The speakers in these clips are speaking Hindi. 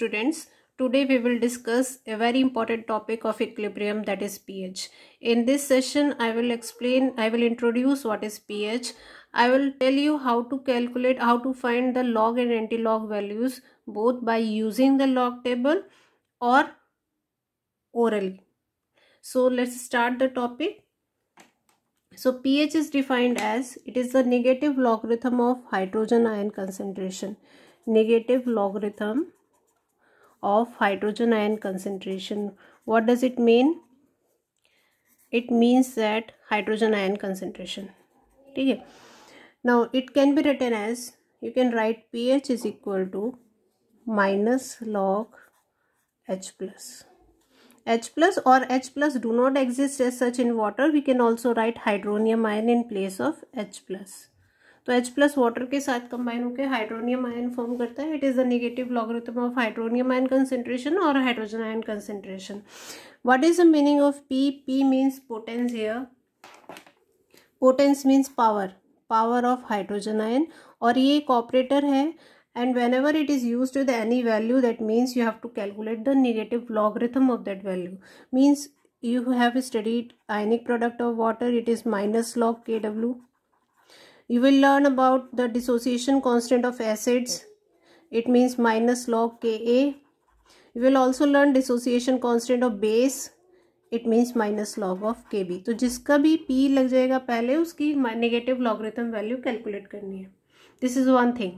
students today we will discuss a very important topic of equilibrium that is pH in this session I will explain I will introduce what is pH I will tell you how to calculate how to find the log and antilog values both by using the log table or orally so let's start the topic so pH is defined as it is the negative logarithm of hydrogen ion concentration. Negative logarithm of hydrogen ion concentration. What does it mean? It means that hydrogen ion concentration. Okay. Now it can be written as you can write pH is equal to minus log H plus. H plus or H plus do not exist as such in water. We can also write hydronium ion in place of H plus. तो H प्लस वाटर के साथ कंबाइन होकर हाइड्रोनियम आयन फॉर्म करता है it is the negative logarithm of hydronium ion concentration और hydrogen ion concentration what is the meaning of p p means potence here potence means power power of hydrogen ion और ये एक ऑपरेटर है and whenever it is use with any value that means you have to calculate the negative logarithm of that value means you have studied ionic product of water it is minus log K W you will learn about the dissociation constant of acids it means minus log ka you will also learn dissociation constant of base it means minus log of K B तो जिसका भी पी लग जाएगा पहले उसकी नेगेटिव लॉगरिथम वैल्यू कैलकुलेट करनी है this is one thing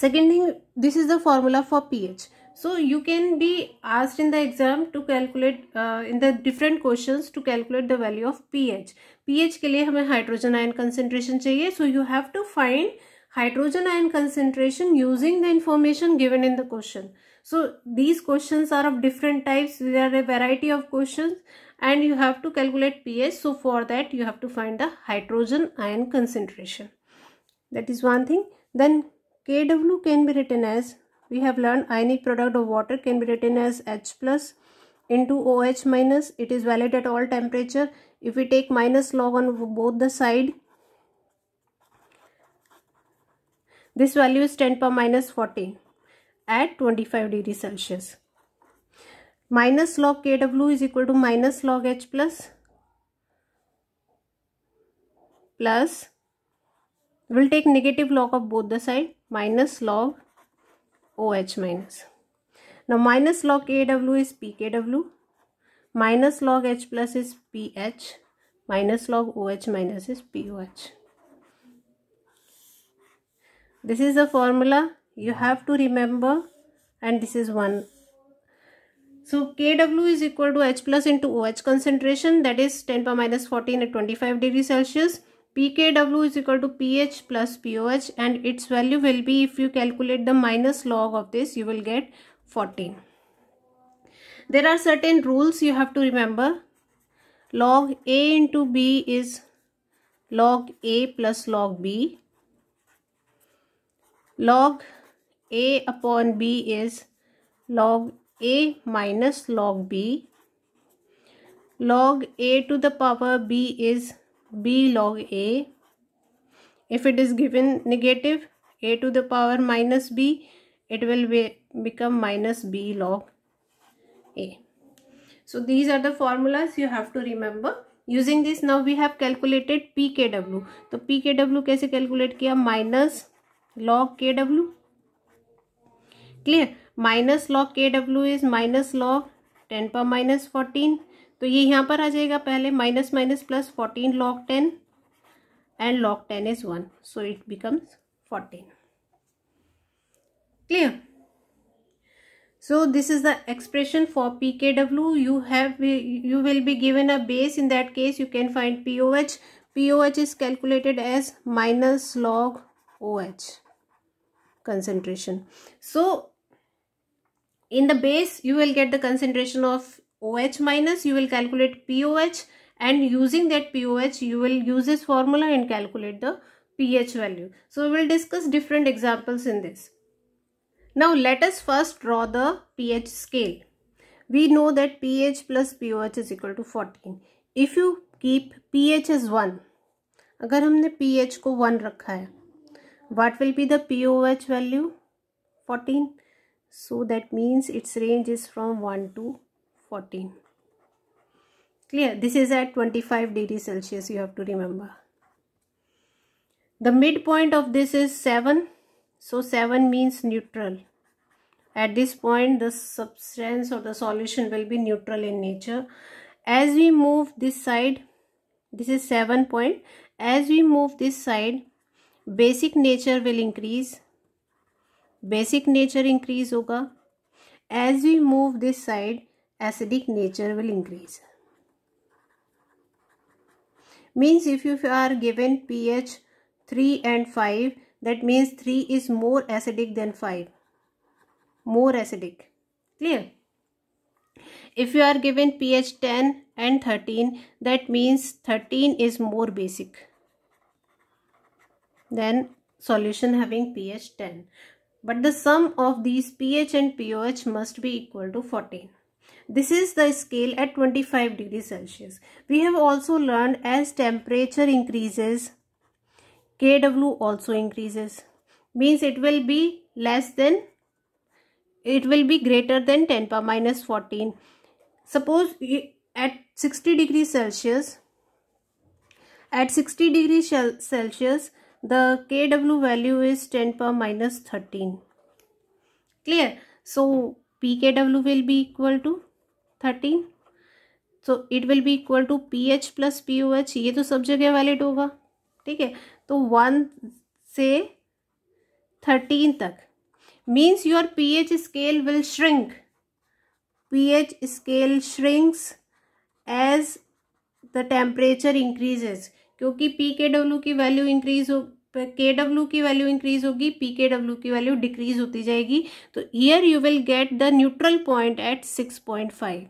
second thing this is the formula for P H so you can be asked in the exam to calculate uh, in the different questions to calculate the value of pH. pH के लिए हमें hydrogen ion concentration चाहिए so you have to find hydrogen ion concentration using the information given in the question. So these questions are of different types. There are a variety of questions and you have to calculate pH. So for that you have to find the hydrogen ion concentration. That is one thing. Then KW can be written as we have learned ionic product of water can be written as H plus into OH minus. It is valid at all temperature. If we take minus log on both the side, this value is 10 power minus 40 at 25 degree Celsius. Minus log Kw is equal to minus log H plus plus we'll take negative log of both the side minus log OH minus. Now minus log Kw is PKW, minus log H plus is PH, minus log OH minus is POH. This is the formula you have to remember and this is 1. So KW is equal to H plus into OH concentration that is 10 power minus 14 at 25 degree Celsius pkw is equal to ph plus poh and its value will be if you calculate the minus log of this you will get 14 there are certain rules you have to remember log a into b is log a plus log b log a upon b is log a minus log b log a to the power b is b log a if it is given negative a to the power minus b it will be become minus b log a so these are the formulas you have to remember using this now we have calculated pkw तो pkw kaise calculate kiya minus log kw clear minus log kw is minus log 10 power minus 14 तो ये यहाँ पर आ जाएगा पहले minus minus plus fourteen log ten and log ten is one so it becomes fourteen clear so this is the expression for P K W you have you will be given a base in that case you can find P O H P O H is calculated as minus log O H concentration so in the base you will get the concentration of OH minus you will calculate POH and using that POH you will use this formula and calculate the pH value. So we will discuss different examples in this. Now let us first draw the pH scale. We know that pH plus POH is equal to 14. If you keep pH as 1, अगर हमने pH को 1 रखा है what will be the POH value? 14. So that means its range is from 1 to 14 clear this is at 25 degrees celsius you have to remember the midpoint of this is 7 so 7 means neutral at this point the substance or the solution will be neutral in nature as we move this side this is 7 point as we move this side basic nature will increase basic nature increase hoga as we move this side acidic nature will increase means if you are given pH 3 and 5 that means 3 is more acidic than 5 more acidic clear if you are given pH 10 and 13 that means 13 is more basic than solution having pH 10 but the sum of these pH and pOH must be equal to 14 this is the scale at 25 degrees Celsius. We have also learned as temperature increases, KW also increases. Means it will be less than, it will be greater than 10 power minus 14. Suppose at 60 degrees Celsius, at 60 degrees Celsius, the KW value is 10 power minus 13. Clear? So, PKW will be equal to thirteen so it will be equal to P H plus P O H ये तो सब जगह वैलिड होगा ठीक है तो वन से थर्टीन तक means your P H scale will shrink P H scale shrinks as the temperature increases क्योंकि पी के डब्ल्यू की वैल्यू इंक्रीज हो के डब्ल्यू की वैल्यू इंक्रीज होगी पी के डब्ल्यू की वैल्यू डिक्रीज होती जाएगी तो here you will get the neutral point eight six point five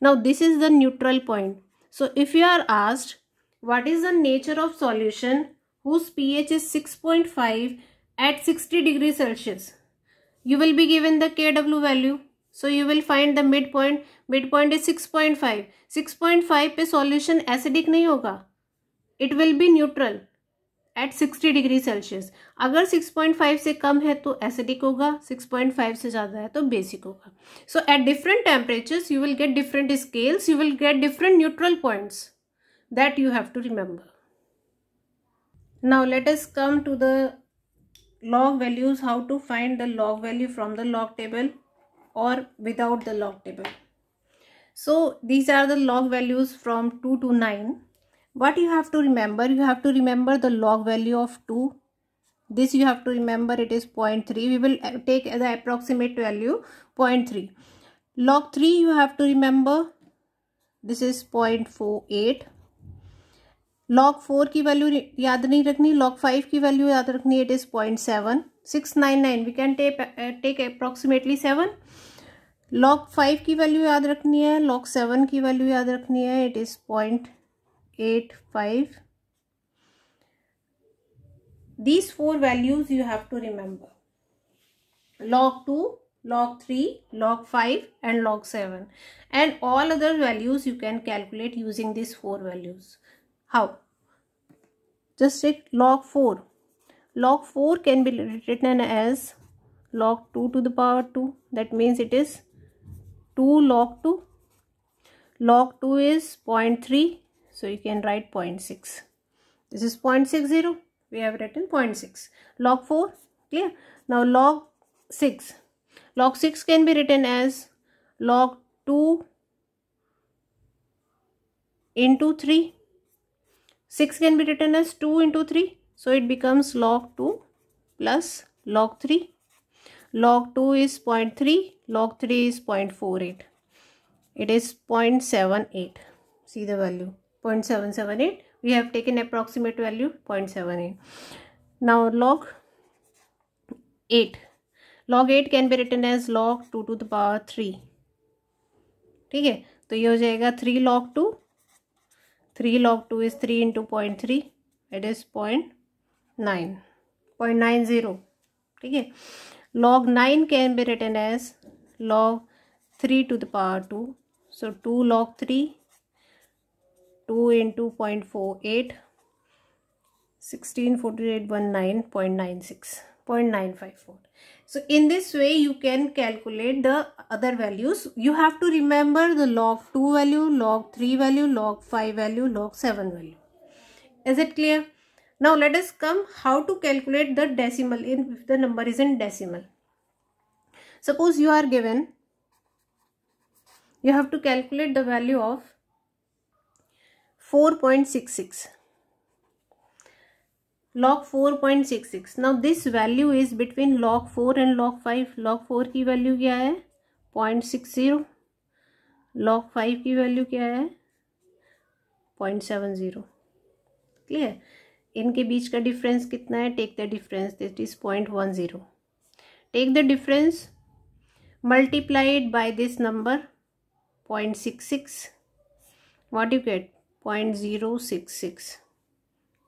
now this is the neutral point so if you are asked what is the nature of solution whose ph is 6.5 at 60 degree celsius you will be given the kw value so you will find the midpoint midpoint is 6.5 6.5 pe solution acidic nahi hoga it will be neutral at sixty degree Celsius अगर सिक्स पॉइंट फाइव से कम है तो एसिडिक होगा सिक्स पॉइंट फाइव से ज़्यादा है तो बेसिक होगा so at different temperature you will get different scales you will get different neutral points that you have to remember now let us come to the log values how to find the log value from the log table और without the log table so these are the log values from two to nine what you have to remember you have to remember the log value of 2 this you have to remember it is 0.3 we will take the approximate value 0.3 log 3 you have to remember this is 0.48 log 4 की वैल्यू याद नहीं रखनी log 5 की वैल्यू याद रखनी it is point seven six nine nine we can take take approximately seven log five की वैल्यू याद रखनी है लॉग सेवन की वैल्यू याद रखनी है it is point Eight five. these four values you have to remember log 2 log 3 log 5 and log 7 and all other values you can calculate using these four values how just take log 4 log 4 can be written as log 2 to the power 2 that means it is 2 log 2 log 2 is 0.3 so you can write 0.6. This is 0.60. We have written 0.6. Log 4. Clear? Now log 6. Log 6 can be written as log 2 into 3. 6 can be written as 2 into 3. So it becomes log 2 plus log 3. Log 2 is 0.3. Log 3 is 0.48. It is 0.78. See the value. 0.778 we have taken approximate value 0.78 now log 8 log 8 can be written as log 2 to the power 3 theek hai to ye ho jayega 3 log 2 3 log 2 is 3 into 0.3 it is 0.9 0.90 ठीक है log 9 can be written as log 3 to the power 2 so 2 log 3 2 into 2.48, 16 48 0.96 0.954 so in this way you can calculate the other values you have to remember the log 2 value log 3 value log 5 value log 7 value is it clear now let us come how to calculate the decimal in if the number is in decimal suppose you are given you have to calculate the value of 4.66 log 4.66 now this value is between log 4 and log 5 log 4 ki value kya hai 0 0.60 log 5 ki value kya hai 0 0.70 clear inke beech ka difference kitna hai take the difference this is 0 0.10 take the difference multiply it by this number 0.66 what do you get 0.066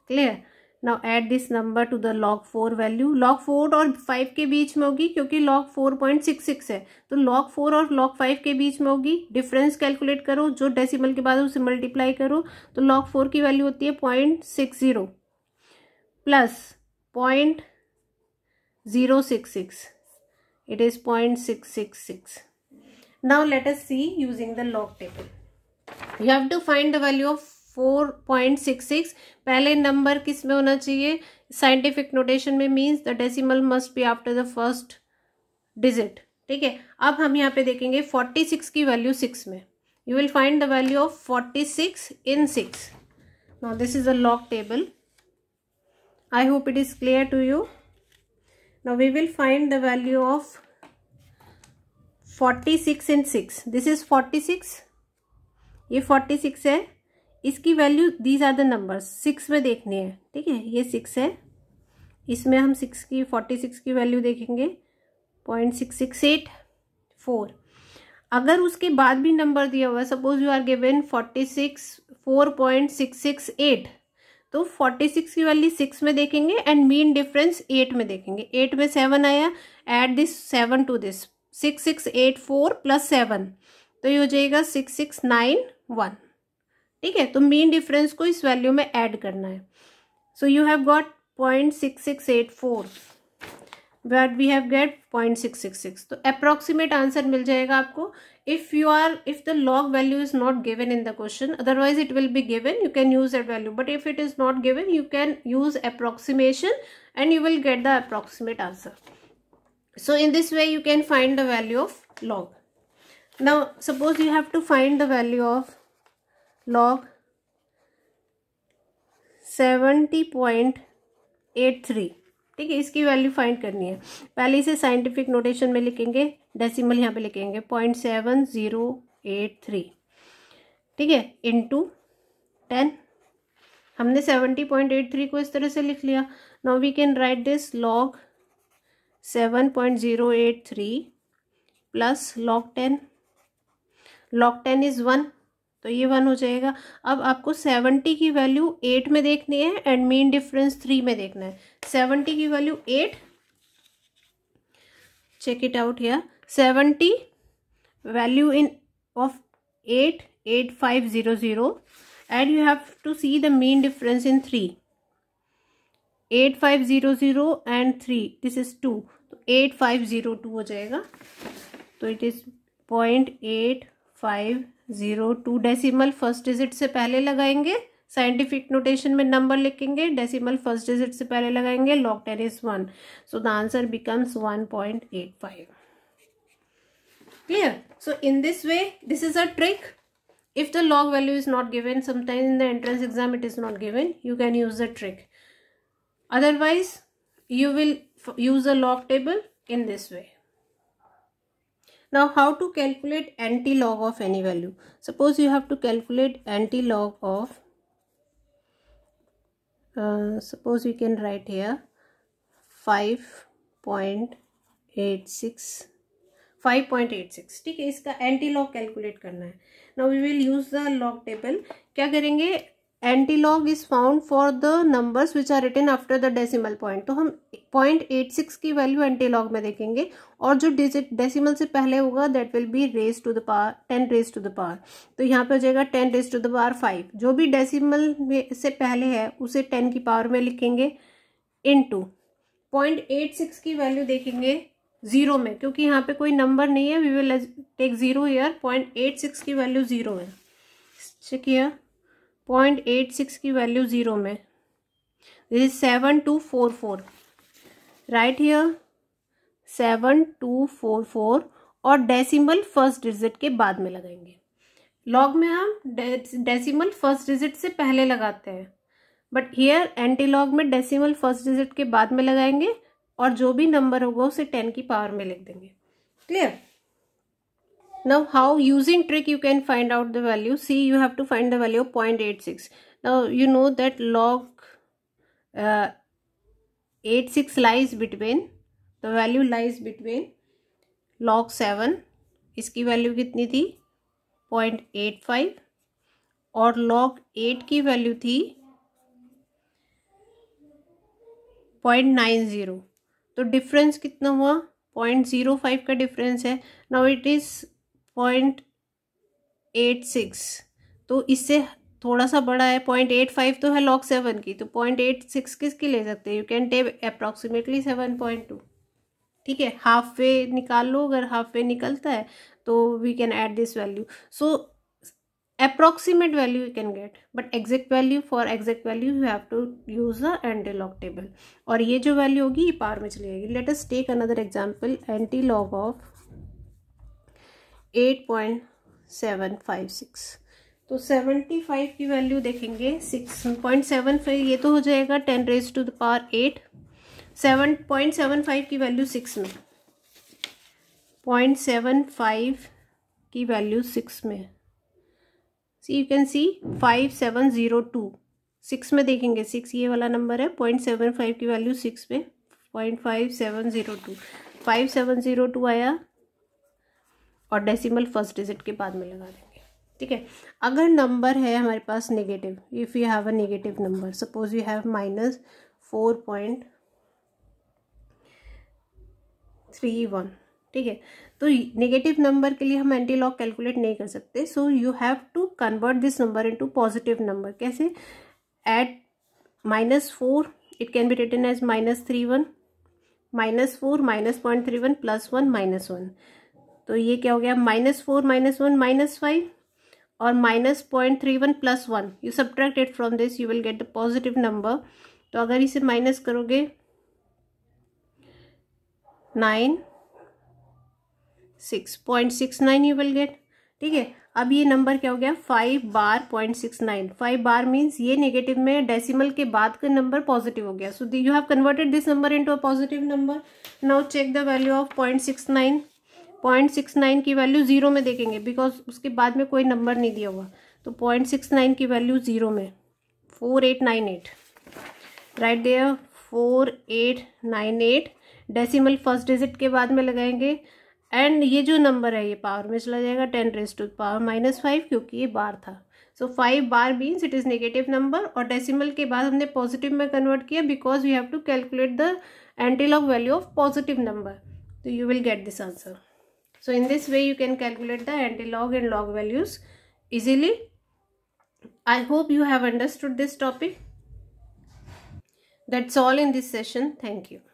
clear now add this number to the log four value log four और फाइव के बीच में होगी क्योंकि log four point six six है तो लॉग फोर और लॉग फाइव के बीच में होगी डिफरेंस कैलकुलेट करो जो डेसिमल के बाद उसे मल्टीप्लाई करो तो लॉग फोर की वैल्यू होती है point six zero plus point zero six six it is six six six now let us see using the log table you have to find the value of four point six six पहले नंबर किस में होना चाहिए साइंटिफिक नोटेशन में means the decimal must be after the first digit ठीक है अब हम यहाँ पे देखेंगे फोर्टी सिक्स की वैल्यू सिक्स में you will find the value of forty six in six is a log table I hope it is clear to you now we will find the value of forty six in six this is forty six ये फोर्टी सिक्स है इसकी value these are the number six में देखनी है ठीक है ये सिक्स है इसमें हम सिक्स की फोर्टी सिक्स की वैल्यू देखेंगे point six six eight four अगर उसके बाद भी नंबर दिया हुआ है suppose you are given forty six four point six six eight तो फोर्टी सिक्स की वैल्यू सिक्स में देखेंगे एंड मीन डिफरेंस एट में देखेंगे एट में सेवन आया eight this seven to this six six eight four plus seven तो ये हो जाएगा सिक्स सिक्स नाइन वन ठीक है तो मेन डिफरेंस को इस वैल्यू में ऐड करना है so you have got point six six eight four but we have get point six six six तो अप्रॉक्सीमेट आंसर मिल जाएगा आपको if you are if the log value is not given in the question otherwise it will be given you can use that value but if it is not given you can use approximation and you will get the approximate answer so in this way you can find the value of log now suppose you have to find the value of log 70.83 ठीक है इसकी वैल्यू फाइंड करनी है पहले इसे साइंटिफिक नोटेशन में लिखेंगे डेसिमल यहाँ पे लिखेंगे point seven zero eight three ठीक है इनटू टेन हमने सेवेंटी पॉइंट एट थ्री को इस तरह से लिख लिया now we can write this log seven point zero eight three plus log ten log ten is one तो ये वन हो जाएगा अब आपको सेवेंटी की वैल्यू एट में देखनी है एंड मेन डिफरेंस थ्री में देखना है सेवेंटी की value at check it out या seventy value in of eight eight five zero zero and you have to see the main difference in three eight five zero zero and three this is two तो एट फाइव ज़ीरो टू हो जाएगा तो it is point eight five zero two decimal first digit से पहले लगाएंगे साइंटिफिक नोटेशन में नंबर लिखेंगे डेसीमल फर्स्ट डिजिट से पहले लगाएंगे lock ten is one so the answer becomes one point eight five clear so in this way this is a trick if the log value is not given sometimes in the entrance exam it is not given you can use the trick otherwise you will use a log table in this way Now how to calculate anti-log of any value? Suppose you have to calculate anti-log of, uh, suppose you can write here 5.86 5.86 ठीक है इसका एंटी लॉग कैलकुलेट करना है now we will use the log table क्या करेंगे antilog is found for the numbers which are written after the decimal point तो हम पॉइंट एट सिक्स की वैल्यू एंटीलॉग में देखेंगे और जो डिजिट डेसिमल से पहले होगा that will be raise to the power ten raise to the power तो यहाँ पे हो जाएगा ten raise to the power five जो भी डेसिमल में से पहले है उसे टेन की पावर में लिखेंगे into point eight six की वैल्यू देखेंगे ज़ीरो में क्योंकि यहाँ पे कोई नंबर नहीं है we will take zero here point eight six की वैल्यू ज़ीरो है चेक किया पॉइंट एट सिक्स की वैल्यू ज़ीरो में this is seven two four four right here seven two four four और डेसिमल फर्स्ट डिजिट के बाद में लगाएंगे लॉग में हम डेसिमल फर्स्ट डिजिट से पहले लगाते हैं बट हियर एंटी लॉग में डेसिमल फर्स्ट डिजिट के बाद में लगाएंगे और जो भी नंबर होगा उसे टेन की पावर में लिख देंगे clear Now how using trick you can find out the value. See you have to find the value of 0.86. Now you know that log uh, 86 lies between the value lies between log 7 इसकी वैल्यू कितनी थी 0.85 और log 8 की वैल्यू थी 0.90 तो डिफरेंस कितना हुआ 0.05 का डिफरेंस है now it is point eight six तो इससे थोड़ा सा बड़ा है पॉइंट एट फाइव तो है लॉक सेवन की तो पॉइंट एट सिक्स किसकी ले सकते हैं you can take approximately seven point two ठीक है हाफ वे निकाल लो अगर हाफ वे निकलता है तो we can add this value so approximate value you can get but exact value for exact value you have to use the antilog table और ये जो वैल्यू होगी ये पार में चली जाएगी let us take another example anti log of eight point seven five six तो सेवेंटी फाइव की वैल्यू देखेंगे सिक्स पॉइंट सेवन फाइव ये तो हो जाएगा ten raise to the power eight seven point seven five की वैल्यू सिक्स में पॉइंट सेवन फाइव की वैल्यू सिक्स में see you can see five seven zero two six में देखेंगे सिक्स ये वाला नंबर है पॉइंट सेवन फाइव की वैल्यू सिक्स में point five seven zero two five seven zero two आया और डेसिमल फर्स्ट डिजिट के बाद में लगा देंगे ठीक है अगर नंबर है हमारे पास negative if you have a negative number suppose you have minus four point three one ठीक है तो नेगेटिव नंबर के लिए हम एंटी लॉग कैलकुलेट नहीं कर सकते so you have to convert this number into positive number कैसे at minus four it can be written as minus three one minus four minus point three one plus one minus one तो ये क्या हो गया minus four minus one minus five और minus point three one plus one you subtract it from this you will get the positive number तो अगर इसे माइनस करोगे nine six point six nine you will get ठीक है अब ये नंबर क्या हो गया five bar point six nine five bar means ये नेगेटिव में डेसिमल के बाद का नंबर पॉजिटिव हो गया so you have converted this number into a positive number now check the value of point six nine point six nine की वैल्यू ज़ीरो में देखेंगे बिकॉज उसके बाद में कोई नंबर नहीं दिया हुआ तो पॉइंट सिक्स नाइन की वैल्यू ज़ीरो में four eight nine eight right there four eight nine eight decimal first digit के बाद में लगाएंगे एंड ये जो नंबर है ये पावर में चला जाएगा ten raise to power minus five क्योंकि ये बार था so five bar means it is negative number और डेसिमल के बाद हमने पॉजिटिव में कन्वर्ट किया because we have to calculate the antilog value of positive number तो you will get this answer So in this way you can calculate the antilog and log values easily. I hope you have understood this topic. That's all in this session. Thank you.